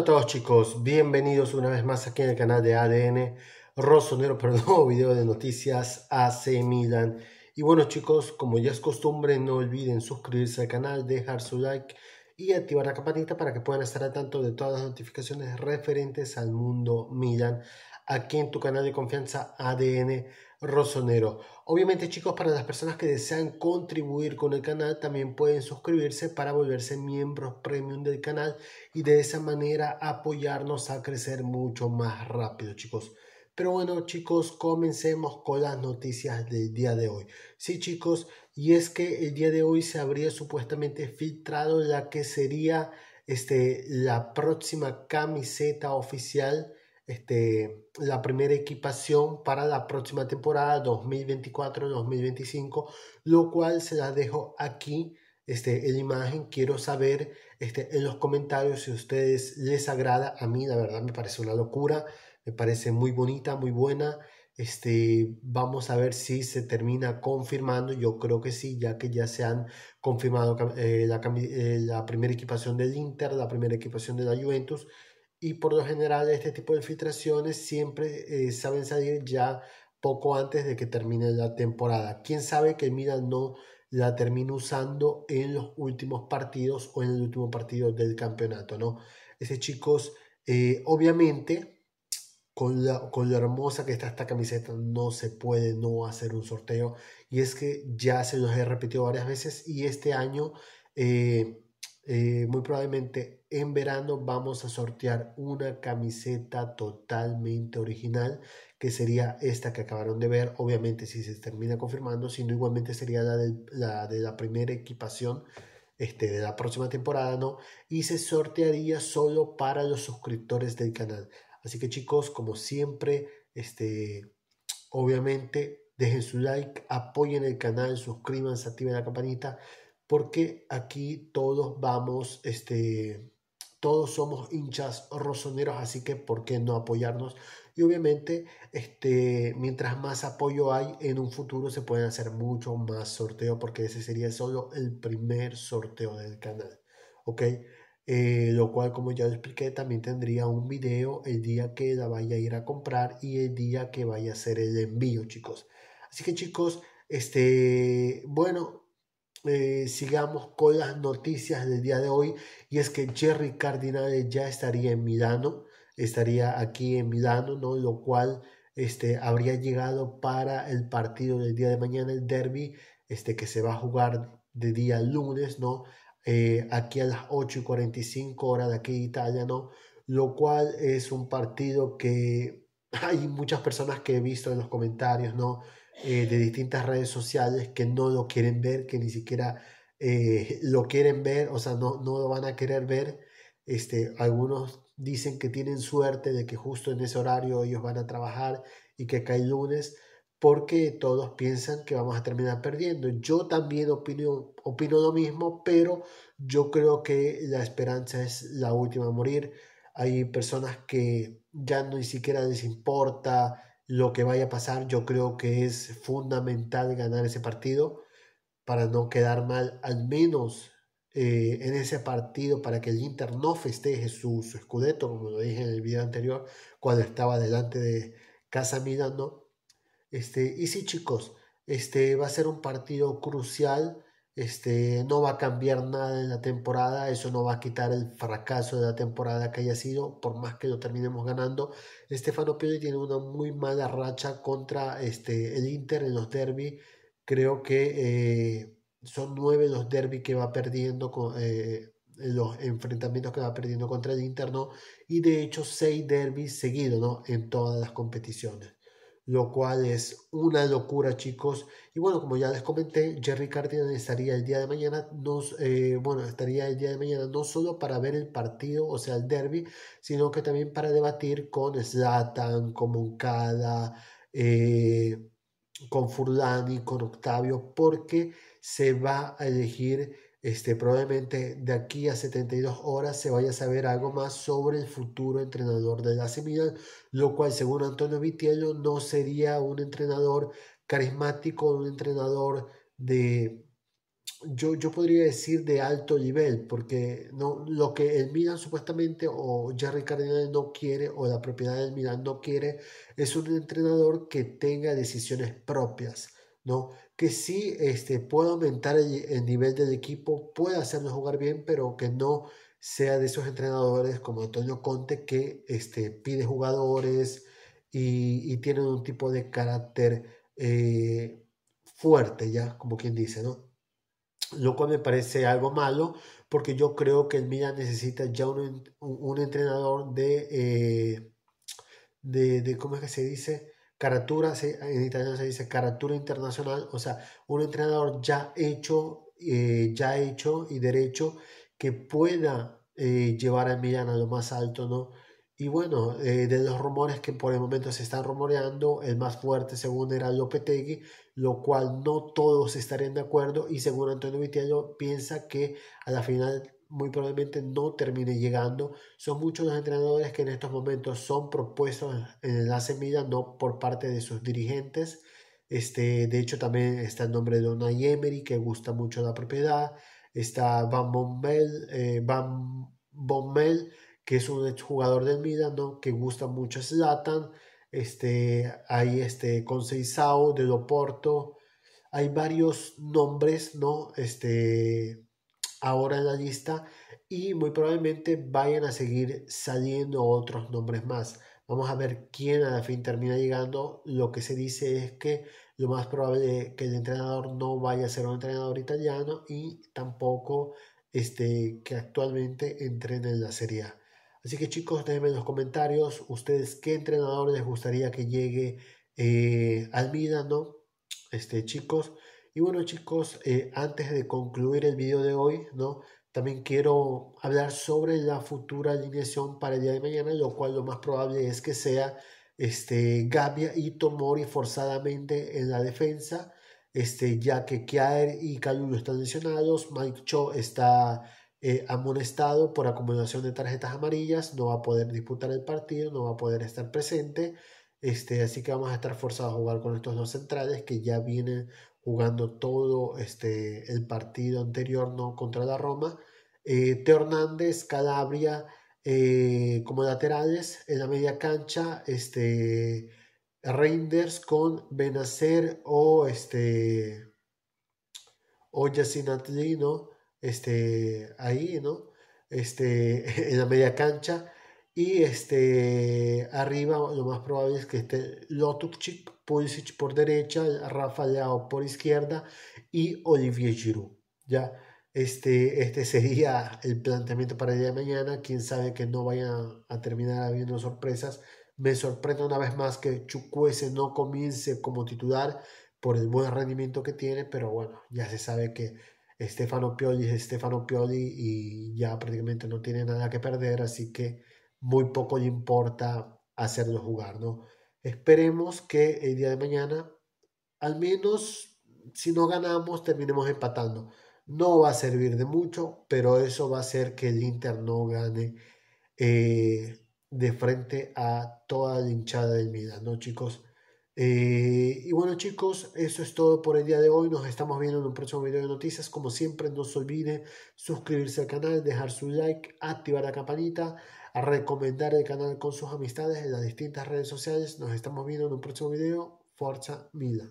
Hola a todos chicos, bienvenidos una vez más aquí en el canal de ADN Rosonero para un nuevo video de noticias AC Milan. Y bueno chicos, como ya es costumbre, no olviden suscribirse al canal, dejar su like y activar la campanita para que puedan estar al tanto de todas las notificaciones referentes al mundo Milan aquí en tu canal de confianza ADN Rosonero. Obviamente chicos, para las personas que desean contribuir con el canal, también pueden suscribirse para volverse miembros premium del canal y de esa manera apoyarnos a crecer mucho más rápido chicos. Pero bueno chicos, comencemos con las noticias del día de hoy. Sí chicos, y es que el día de hoy se habría supuestamente filtrado la que sería este, la próxima camiseta oficial este, la primera equipación para la próxima temporada 2024-2025, lo cual se la dejo aquí este, en imagen. Quiero saber este, en los comentarios si a ustedes les agrada. A mí, la verdad, me parece una locura, me parece muy bonita, muy buena. Este, vamos a ver si se termina confirmando. Yo creo que sí, ya que ya se han confirmado eh, la, eh, la, primera equipación del Inter, la primera equipación de la Juventus y por lo general este tipo de filtraciones siempre eh, saben salir ya poco antes de que termine la temporada. ¿Quién sabe que mira no la termine usando en los últimos partidos o en el último partido del campeonato? ¿no? Ese chicos, eh, obviamente, con, la, con lo hermosa que está esta camiseta, no se puede no hacer un sorteo. Y es que ya se los he repetido varias veces y este año... Eh, eh, muy probablemente en verano vamos a sortear una camiseta totalmente original que sería esta que acabaron de ver obviamente si se termina confirmando sino igualmente sería la de la, de la primera equipación este, de la próxima temporada no y se sortearía solo para los suscriptores del canal así que chicos como siempre este obviamente dejen su like apoyen el canal suscríbanse activen la campanita porque aquí todos vamos, este, todos somos hinchas rosoneros, así que ¿por qué no apoyarnos? Y obviamente, este, mientras más apoyo hay, en un futuro se pueden hacer mucho más sorteos, porque ese sería solo el primer sorteo del canal, ¿ok? Eh, lo cual, como ya lo expliqué, también tendría un video el día que la vaya a ir a comprar y el día que vaya a hacer el envío, chicos. Así que, chicos, este, bueno, eh, sigamos con las noticias del día de hoy y es que Jerry Cardinale ya estaría en Milano, estaría aquí en Milano, ¿no? Lo cual este, habría llegado para el partido del día de mañana, el derby, este, que se va a jugar de día lunes, ¿no? Eh, aquí a las 8 y 45 horas de aquí de Italia, ¿no? Lo cual es un partido que hay muchas personas que he visto en los comentarios, ¿no? Eh, de distintas redes sociales que no lo quieren ver, que ni siquiera eh, lo quieren ver, o sea, no, no lo van a querer ver. Este, algunos dicen que tienen suerte de que justo en ese horario ellos van a trabajar y que cae lunes, porque todos piensan que vamos a terminar perdiendo. Yo también opino, opino lo mismo, pero yo creo que la esperanza es la última a morir. Hay personas que ya no ni siquiera les importa lo que vaya a pasar, yo creo que es fundamental ganar ese partido para no quedar mal, al menos eh, en ese partido, para que el Inter no festeje su, su como lo dije en el video anterior, cuando estaba delante de Casa mirando Este, y sí, chicos, este va a ser un partido crucial este, no va a cambiar nada en la temporada, eso no va a quitar el fracaso de la temporada que haya sido, por más que lo terminemos ganando. Estefano Pioli tiene una muy mala racha contra este, el Inter en los derby. Creo que eh, son nueve los derby que va perdiendo, con, eh, los enfrentamientos que va perdiendo contra el Inter, ¿no? Y de hecho, seis derbis seguidos, ¿no? En todas las competiciones lo cual es una locura, chicos. Y bueno, como ya les comenté, Jerry Cardinal estaría el día de mañana, eh, bueno, estaría el día de mañana no solo para ver el partido, o sea, el derby, sino que también para debatir con Zlatan, con Moncada, eh, con Furlani, con Octavio, porque se va a elegir este, probablemente de aquí a 72 horas se vaya a saber algo más sobre el futuro entrenador de la Milan, lo cual según Antonio Vitiello no sería un entrenador carismático, un entrenador de, yo, yo podría decir de alto nivel, porque no, lo que el Milan supuestamente o Jerry Cardinal no quiere o la propiedad del Milan no quiere es un entrenador que tenga decisiones propias, ¿no? que sí este, aumentar el, nivel del equipo, puede hacernos jugar bien, pero que no sea de esos entrenadores como Antonio Conte que este, pide jugadores y, tienen un tipo de carácter eh, fuerte, ya, como quien dice, ¿no? Lo cual me parece algo malo, porque yo creo que el Milan necesita ya un, entrenador de, eh, de, de, ¿cómo es que se dice? Caratura en italiano se dice caratura internacional, o sea, un entrenador ya hecho, eh, ya hecho y derecho que pueda eh, llevar a Milán a lo más alto, ¿no? Y bueno, eh, de los rumores que por el momento se están rumoreando, el más fuerte según era Lopetegui, lo cual no todos estarían de acuerdo y según Antonio Vitello piensa que a la final muy probablemente no termine llegando. Son muchos los entrenadores que en estos momentos son propuestos en el semilla, no por parte de sus dirigentes. Este, de hecho, también está el nombre de Dona Emery, que gusta mucho la propiedad. Está Van Bommel, eh, Van Bommel que es un exjugador del Milan, ¿no? que gusta mucho a Zlatan. Este, hay este Conceizao de Loporto. Hay varios nombres, ¿no? Este, ahora en la lista y muy probablemente vayan a seguir saliendo otros nombres más. Vamos a ver quién a la fin termina llegando. Lo que se dice es que lo más probable es que el entrenador no vaya a ser un entrenador italiano y tampoco este, que actualmente entrene en la Serie A. Así que chicos, déjenme en los comentarios ustedes qué entrenador les gustaría que llegue eh, al Milan, ¿no? Este, chicos, y bueno chicos, eh, antes de concluir el video de hoy, ¿no? También quiero hablar sobre la futura alineación para el día de mañana, lo cual lo más probable es que sea este, Gabia y Tomori forzadamente en la defensa, este, ya que Kiaer y Calullo están lesionados, Mike Cho está eh, amonestado por acumulación de tarjetas amarillas, no va a poder disputar el partido, no va a poder estar presente, este, así que vamos a estar forzados a jugar con estos dos centrales que ya vienen jugando todo este, el partido anterior ¿no? contra la Roma. Eh, Teo Hernández, Calabria eh, como laterales en la media cancha, este, Reinders con Benacer o este o este ahí, ¿no? Este, en la media cancha. Y este, arriba lo más probable es que esté Lotukchik, Pulisic por derecha, Rafa Leao por izquierda y Olivier Giroud. ¿ya? Este, este sería el planteamiento para el día de mañana. Quién sabe que no vayan a terminar habiendo sorpresas. Me sorprende una vez más que Chukwese no comience como titular por el buen rendimiento que tiene, pero bueno, ya se sabe que Stefano Pioli es Stefano Pioli y ya prácticamente no tiene nada que perder, así que muy poco le importa hacerlo jugar, ¿no? Esperemos que el día de mañana, al menos si no ganamos, terminemos empatando. No va a servir de mucho, pero eso va a hacer que el Inter no gane eh, de frente a toda la hinchada del Milan, ¿no, chicos? Eh, y bueno chicos, eso es todo por el día de hoy. Nos estamos viendo en un próximo video de noticias. Como siempre, no se olviden suscribirse al canal, dejar su like, activar la campanita recomendar el canal con sus amistades en las distintas redes sociales. Nos estamos viendo en un próximo video. Forza Mila.